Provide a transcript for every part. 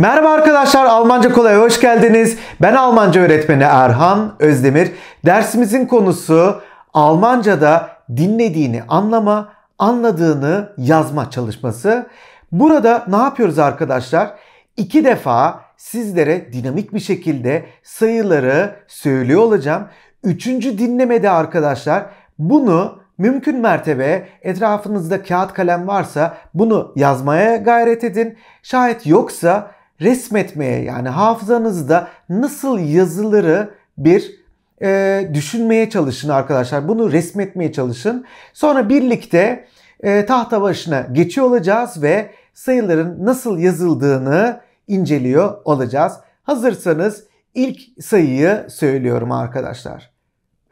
Merhaba arkadaşlar, Almanca Kolay'a hoş geldiniz. Ben Almanca öğretmeni Erhan Özdemir. Dersimizin konusu Almanca'da dinlediğini anlama, anladığını yazma çalışması. Burada ne yapıyoruz arkadaşlar? İki defa sizlere dinamik bir şekilde sayıları söylüyor olacağım. Üçüncü dinlemede arkadaşlar bunu mümkün mertebe etrafınızda kağıt kalem varsa bunu yazmaya gayret edin. Şayet yoksa resmetmeye yani hafızanızda nasıl yazıları bir e, düşünmeye çalışın arkadaşlar. Bunu resmetmeye çalışın. Sonra birlikte e, tahta başına geçiyor olacağız ve sayıların nasıl yazıldığını inceliyor olacağız. Hazırsanız ilk sayıyı söylüyorum arkadaşlar.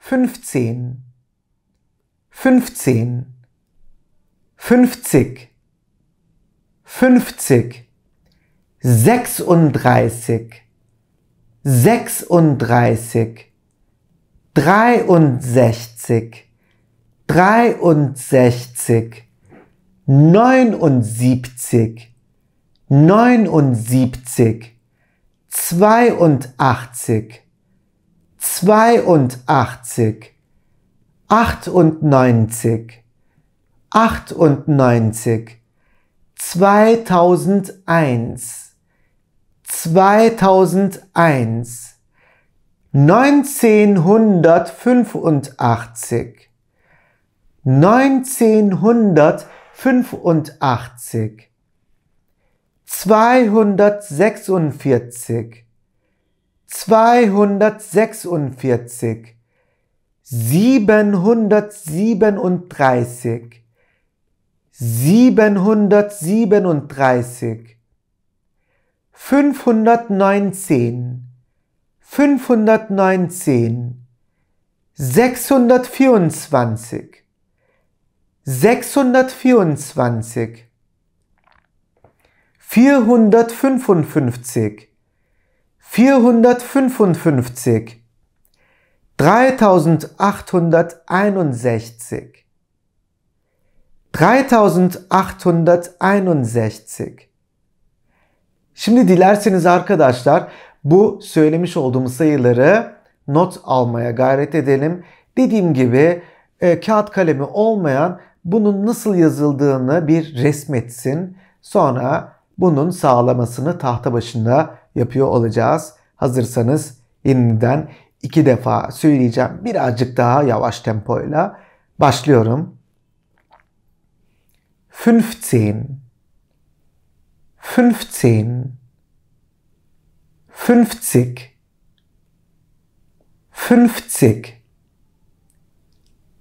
15 15 50 50 sechsunddreißig, sechsunddreißig, dreiundsechzig, dreiundsechzig, neunundsiebzig, neunundsiebzig, zweiundachtzig, zweiundachtzig, achtundneunzig, achtundneunzig, zweitausendeins 2001, 1985, 1985, 246, 246, 737, 737, 519 519 sechshundertvierundzwanzig, sechshundertvierundzwanzig, vierhundertfünfundfünfzig, vierhundertfünfundfünfzig, 3861 dreitausendachthunderteinundsechzig Şimdi dilerseniz arkadaşlar bu söylemiş olduğum sayıları not almaya gayret edelim. Dediğim gibi e, kağıt kalemi olmayan bunun nasıl yazıldığını bir resmetsin. Sonra bunun sağlamasını tahta başında yapıyor olacağız. Hazırsanız yeniden iki defa söyleyeceğim. Birazcık daha yavaş tempoyla başlıyorum. 15 fünfzehn, fünfzig, fünfzig,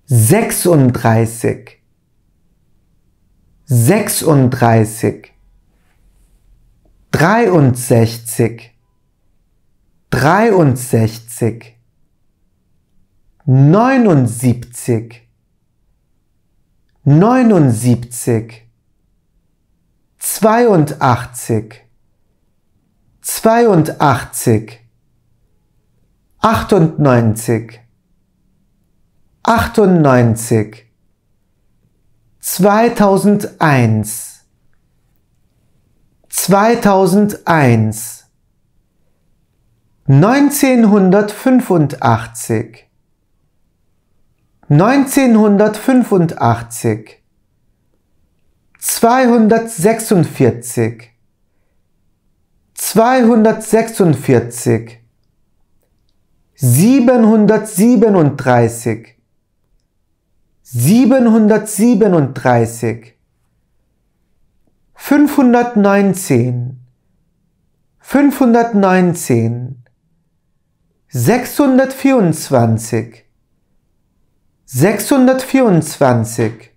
sechsunddreißig, sechsunddreißig, dreiundsechzig, dreiundsechzig, neunundsiebzig, neunundsiebzig 82 82 98 98 2001 2001 1985 1985 zweihundertsechsundvierzig, zweihundertsechsundvierzig, siebenhundertsiebenunddreißig, siebenhundertsiebenunddreißig, fünfhundertneunzehn, fünfhundertneunzehn, sechshundertvierundzwanzig, sechshundertvierundzwanzig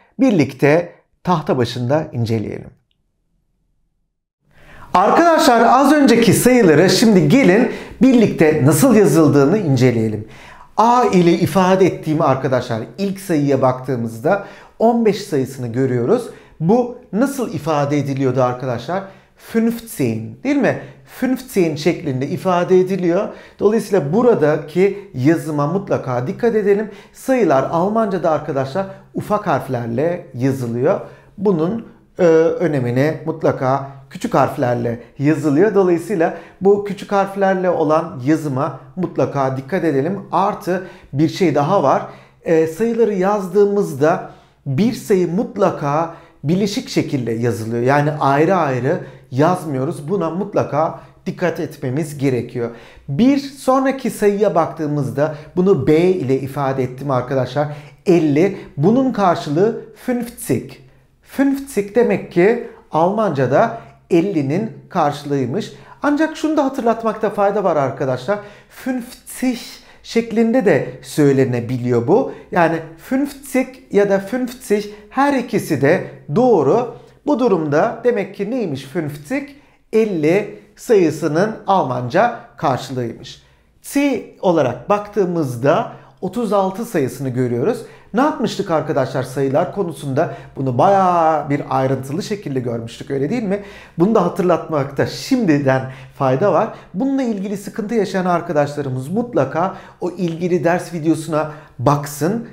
birlikte tahta başında inceleyelim. Arkadaşlar az önceki sayıları şimdi gelin birlikte nasıl yazıldığını inceleyelim. A ile ifade ettiğim arkadaşlar ilk sayıya baktığımızda 15 sayısını görüyoruz. Bu nasıl ifade ediliyordu arkadaşlar? 15 değil mi? 15 şeklinde ifade ediliyor. Dolayısıyla buradaki yazıma mutlaka dikkat edelim. Sayılar Almanca'da arkadaşlar ufak harflerle yazılıyor. Bunun e, önemini mutlaka küçük harflerle yazılıyor. Dolayısıyla bu küçük harflerle olan yazıma mutlaka dikkat edelim. Artı bir şey daha var. E, sayıları yazdığımızda bir sayı mutlaka bileşik şekilde yazılıyor. Yani ayrı ayrı yazmıyoruz. Buna mutlaka dikkat etmemiz gerekiyor. Bir sonraki sayıya baktığımızda bunu B ile ifade ettim arkadaşlar. 50. Bunun karşılığı 50. 50 demek ki Almanca'da 50'nin karşılığıymış. Ancak şunu da hatırlatmakta fayda var arkadaşlar. 50 şeklinde de söylenebiliyor bu. Yani 50 ya da 50 her ikisi de doğru. Bu durumda demek ki neymiş 50? 50 sayısının Almanca karşılığıymış. T olarak baktığımızda 36 sayısını görüyoruz. Ne yapmıştık arkadaşlar sayılar konusunda? Bunu baya bir ayrıntılı şekilde görmüştük öyle değil mi? Bunu da hatırlatmakta şimdiden fayda var. Bununla ilgili sıkıntı yaşayan arkadaşlarımız mutlaka o ilgili ders videosuna baksın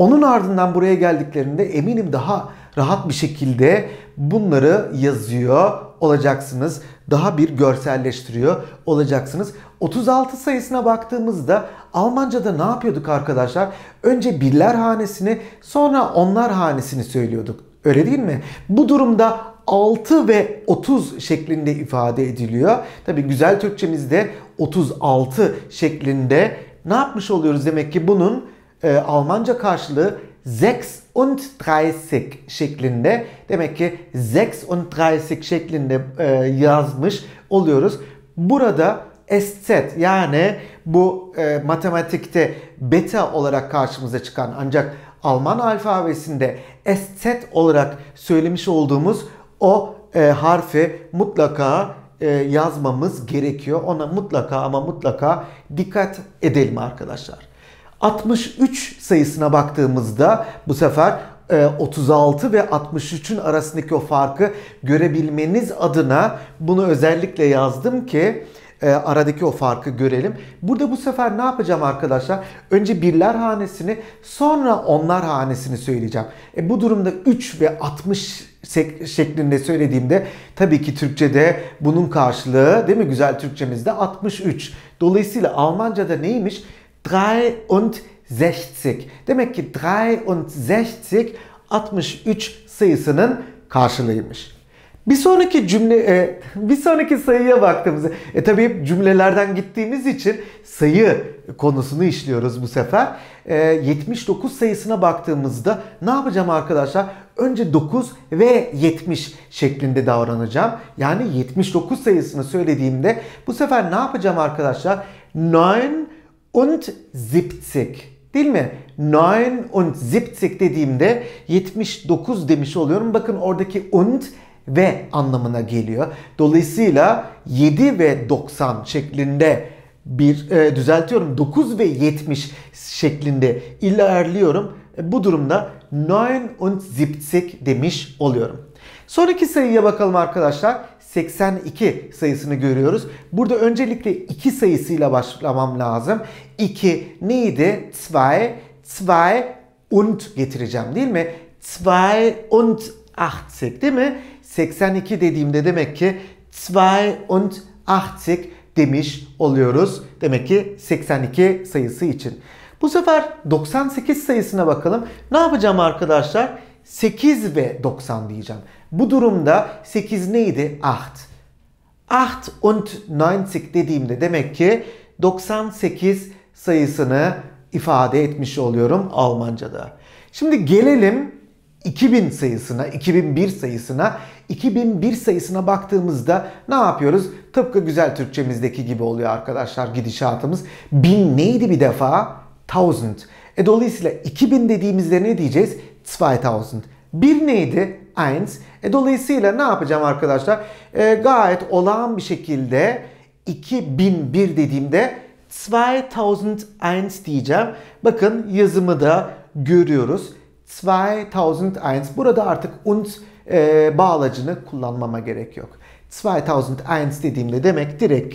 onun ardından buraya geldiklerinde eminim daha rahat bir şekilde bunları yazıyor olacaksınız. Daha bir görselleştiriyor olacaksınız. 36 sayısına baktığımızda Almanca'da ne yapıyorduk arkadaşlar? Önce birler hanesini sonra onlar hanesini söylüyorduk. Öyle değil mi? Bu durumda 6 ve 30 şeklinde ifade ediliyor. Tabi güzel Türkçemizde 36 şeklinde ne yapmış oluyoruz demek ki bunun e, Almanca karşılığı 36 şeklinde demek ki 36 şeklinde e, yazmış oluyoruz. Burada estet yani bu e, matematikte beta olarak karşımıza çıkan ancak Alman alfabesinde estet olarak söylemiş olduğumuz o e, harfi mutlaka e, yazmamız gerekiyor. Ona mutlaka ama mutlaka dikkat edelim arkadaşlar. 63 sayısına baktığımızda bu sefer 36 e, ve 63'ün arasındaki o farkı görebilmeniz adına bunu özellikle yazdım ki e, aradaki o farkı görelim. Burada bu sefer ne yapacağım arkadaşlar? Önce birler hanesini sonra onlar hanesini söyleyeceğim. E, bu durumda 3 ve 60 şeklinde söylediğimde tabii ki Türkçe'de bunun karşılığı değil mi güzel Türkçemizde 63. Dolayısıyla Almanca'da neymiş? 63. Demek ki 63 63 sayısının karşılığıymış. Bir sonraki cümle e, bir sonraki sayıya baktığımızda e tabii hep cümlelerden gittiğimiz için sayı konusunu işliyoruz bu sefer. E, 79 sayısına baktığımızda ne yapacağım arkadaşlar? Önce 9 ve 70 şeklinde davranacağım. Yani 79 sayısını söylediğimde bu sefer ne yapacağım arkadaşlar? 9 und 70 değil mi? 79 dediğimde 79 demiş oluyorum. Bakın oradaki und ve anlamına geliyor. Dolayısıyla 7 ve 90 şeklinde bir e, düzeltiyorum 9 ve 70 şeklinde ilerliyorum. E, bu durumda 79 demiş oluyorum. Sonraki sayıya bakalım arkadaşlar. 82 sayısını görüyoruz. Burada öncelikle 2 sayısıyla başlamam lazım. 2 neydi? 2, 2 und getireceğim değil mi? 2 und 80 değil mi? 82 dediğimde demek ki 2 und 80 demiş oluyoruz. Demek ki 82 sayısı için. Bu sefer 98 sayısına bakalım. Ne yapacağım arkadaşlar? 8 ve 90 diyeceğim. Bu durumda 8 neydi? 8. 8 und 90 dediğimde demek ki 98 sayısını ifade etmiş oluyorum Almanca'da. Şimdi gelelim 2000 sayısına, 2001 sayısına. 2001 sayısına baktığımızda ne yapıyoruz? Tıpkı güzel Türkçemizdeki gibi oluyor arkadaşlar gidişatımız. 1000 neydi bir defa? 1000. E dolayısıyla 2000 dediğimizde ne diyeceğiz? 2000. 1 neydi? 1. E, dolayısıyla ne yapacağım arkadaşlar? E, gayet olağan bir şekilde 2001 dediğimde 2001 diyeceğim. Bakın yazımı da görüyoruz. 2001. Burada artık und e, bağlacını kullanmama gerek yok. 2001 dediğimde demek direkt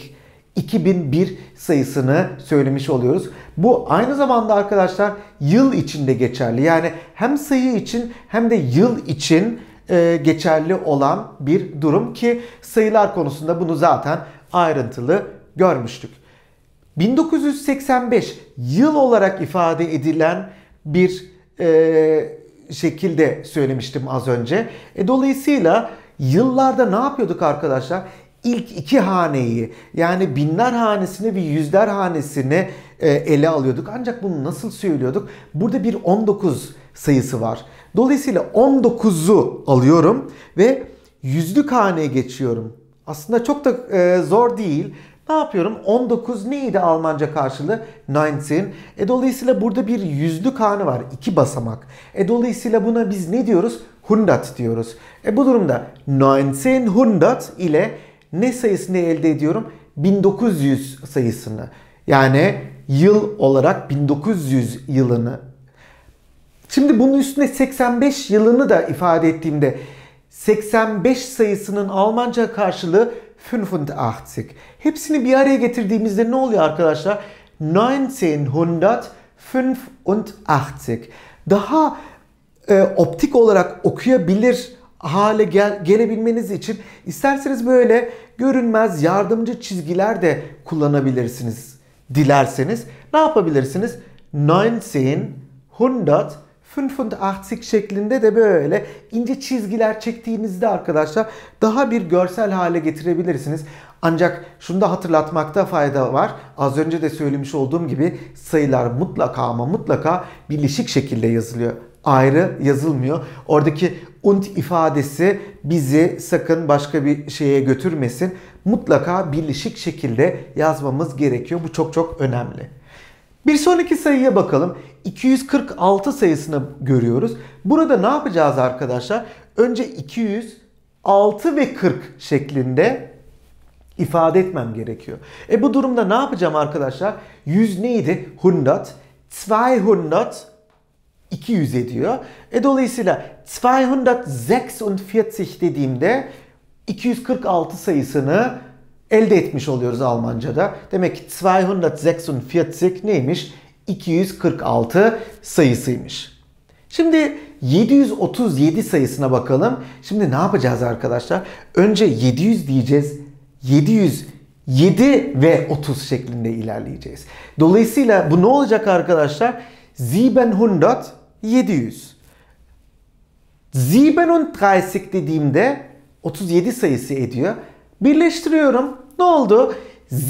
2001 sayısını söylemiş oluyoruz. Bu aynı zamanda arkadaşlar yıl içinde geçerli. Yani hem sayı için hem de yıl için e, geçerli olan bir durum ki sayılar konusunda bunu zaten ayrıntılı görmüştük. 1985 yıl olarak ifade edilen bir e, şekilde söylemiştim az önce. E, dolayısıyla yıllarda ne yapıyorduk arkadaşlar? İlk iki haneyi yani binler hanesini ve yüzler hanesini e, ele alıyorduk. Ancak bunu nasıl söylüyorduk? Burada bir 19 sayısı var. Dolayısıyla 19'u alıyorum ve yüzlük haneye geçiyorum. Aslında çok da e, zor değil. Ne yapıyorum? 19 neydi Almanca karşılığı? 19. E dolayısıyla burada bir yüzlük hane var. iki basamak. E dolayısıyla buna biz ne diyoruz? 100 diyoruz. E bu durumda 1900 ile ne sayısını elde ediyorum? 1900 sayısını. Yani yıl olarak 1900 yılını Şimdi bunun üstüne 85 yılını da ifade ettiğimde 85 sayısının Almanca karşılığı 85. Hepsini bir araya getirdiğimizde ne oluyor arkadaşlar? 1985. Daha e, optik olarak okuyabilir hale gel, gelebilmeniz için isterseniz böyle görünmez yardımcı çizgiler de kullanabilirsiniz dilerseniz ne yapabilirsiniz? 1985 şeklinde de böyle ince çizgiler çektiğinizde arkadaşlar daha bir görsel hale getirebilirsiniz. Ancak şunu da hatırlatmakta fayda var. Az önce de söylemiş olduğum gibi sayılar mutlaka ama mutlaka birleşik şekilde yazılıyor ayrı yazılmıyor. Oradaki und ifadesi bizi sakın başka bir şeye götürmesin. Mutlaka birleşik şekilde yazmamız gerekiyor. Bu çok çok önemli. Bir sonraki sayıya bakalım. 246 sayısını görüyoruz. Burada ne yapacağız arkadaşlar? Önce 206 ve 40 şeklinde ifade etmem gerekiyor. E bu durumda ne yapacağım arkadaşlar? 100 neydi? 100. 200 200 ediyor. E dolayısıyla 246 dediğimde 246 sayısını elde etmiş oluyoruz Almanca'da. Demek ki 246 neymiş? 246 sayısıymış. Şimdi 737 sayısına bakalım. Şimdi ne yapacağız arkadaşlar? Önce 700 diyeceğiz. 700 7 ve 30 şeklinde ilerleyeceğiz. Dolayısıyla bu ne olacak arkadaşlar? 700 700. Ziben 37 dediğimde 37 sayısı ediyor. Birleştiriyorum. Ne oldu? 700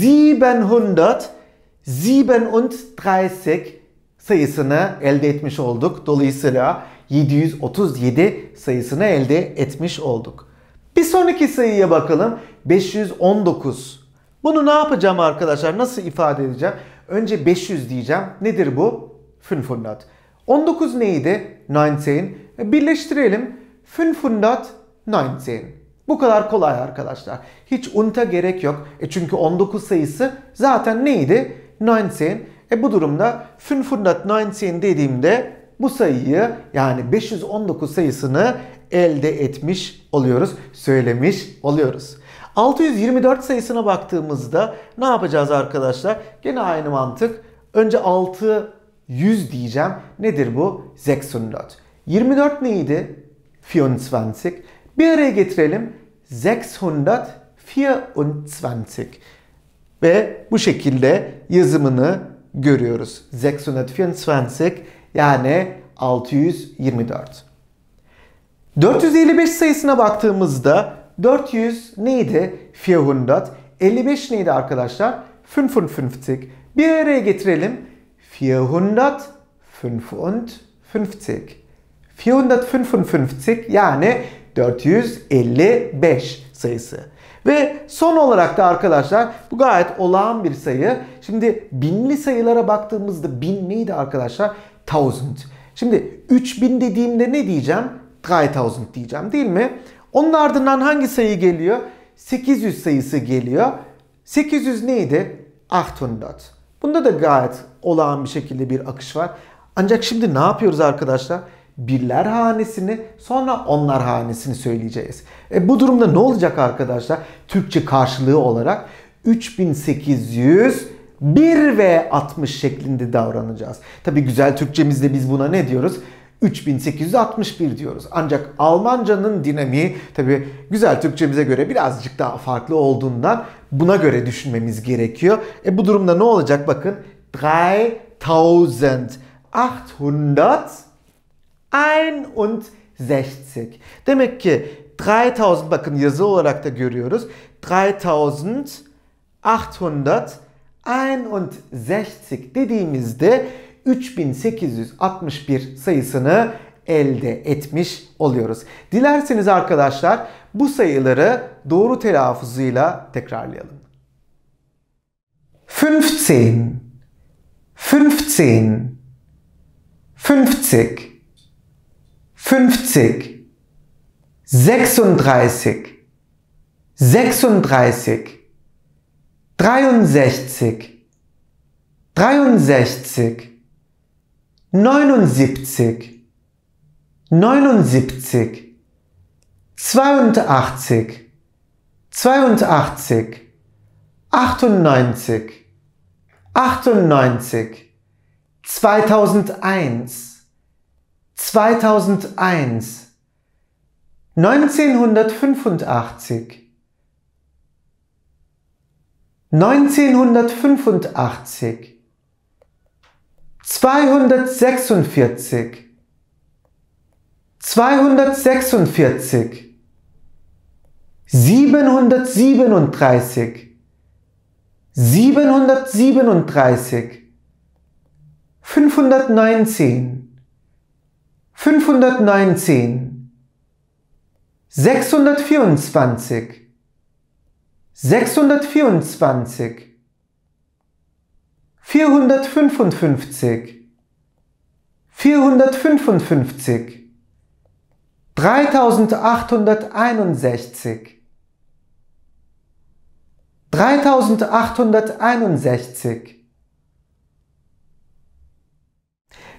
sayısını elde etmiş olduk. Dolayısıyla 737 sayısını elde etmiş olduk. Bir sonraki sayıya bakalım. 519. Bunu ne yapacağım arkadaşlar? Nasıl ifade edeceğim? Önce 500 diyeceğim. Nedir bu? Fünfunnat. 19 neydi? 19. Birleştirelim. Fünfundat 19. Bu kadar kolay arkadaşlar. Hiç unta gerek yok. E çünkü 19 sayısı zaten neydi? 19. E bu durumda fünfundat 19 dediğimde bu sayıyı yani 519 sayısını elde etmiş oluyoruz, söylemiş oluyoruz. 624 sayısına baktığımızda ne yapacağız arkadaşlar? Gene aynı mantık. Önce 6 100 diyeceğim. Nedir bu? 604. 24 neydi? 24. Bir araya getirelim. 624. Ve bu şekilde yazımını görüyoruz. 624 yani 624. 455 sayısına baktığımızda 400 neydi? 400. 55 neydi arkadaşlar? 55. Bir araya getirelim. 455. 455 yani 455 sayısı. Ve son olarak da arkadaşlar bu gayet olağan bir sayı. Şimdi binli sayılara baktığımızda bin neydi arkadaşlar? Thousand. Şimdi 3000 dediğimde ne diyeceğim? thousand diyeceğim değil mi? Onun ardından hangi sayı geliyor? 800 sayısı geliyor. 800 neydi? 800. Bunda da gayet olağan bir şekilde bir akış var. Ancak şimdi ne yapıyoruz arkadaşlar? birler hanesini sonra onlar hanesini söyleyeceğiz. E bu durumda ne olacak arkadaşlar? Türkçe karşılığı olarak 3800 1 ve 60 şeklinde davranacağız. Tabi güzel Türkçemizde biz buna ne diyoruz? 3861 diyoruz. Ancak Almancanın dinamiği tabi güzel Türkçemize göre birazcık daha farklı olduğundan buna göre düşünmemiz gerekiyor. E bu durumda ne olacak bakın. 3861. Demek ki 3000 bakın yazı olarak da görüyoruz. 3861 dediğimizde 3861 sayısını elde etmiş oluyoruz. Dilerseniz arkadaşlar bu sayıları doğru telaffuzuyla tekrarlayalım. 15 15 50 50 36 36 63 63 79, 79, 82, 82, 98, 98, 2001, 2001, 1985, 1985, zweihundertsechsundvierzig, zweihundertsechsundvierzig, siebenhundertsiebenunddreißig, siebenhundertsiebenunddreißig, fünfhundertneunzehn, fünfhundertneunzehn, sechshundertvierundzwanzig, sechshundertvierundzwanzig 455 455 3861 3861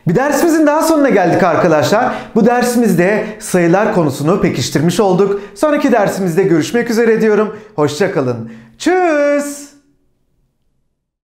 Bir dersimizin daha sonuna geldik arkadaşlar. Bu dersimizde sayılar konusunu pekiştirmiş olduk. Sonraki dersimizde görüşmek üzere diyorum. Hoşçakalın. Tschüss.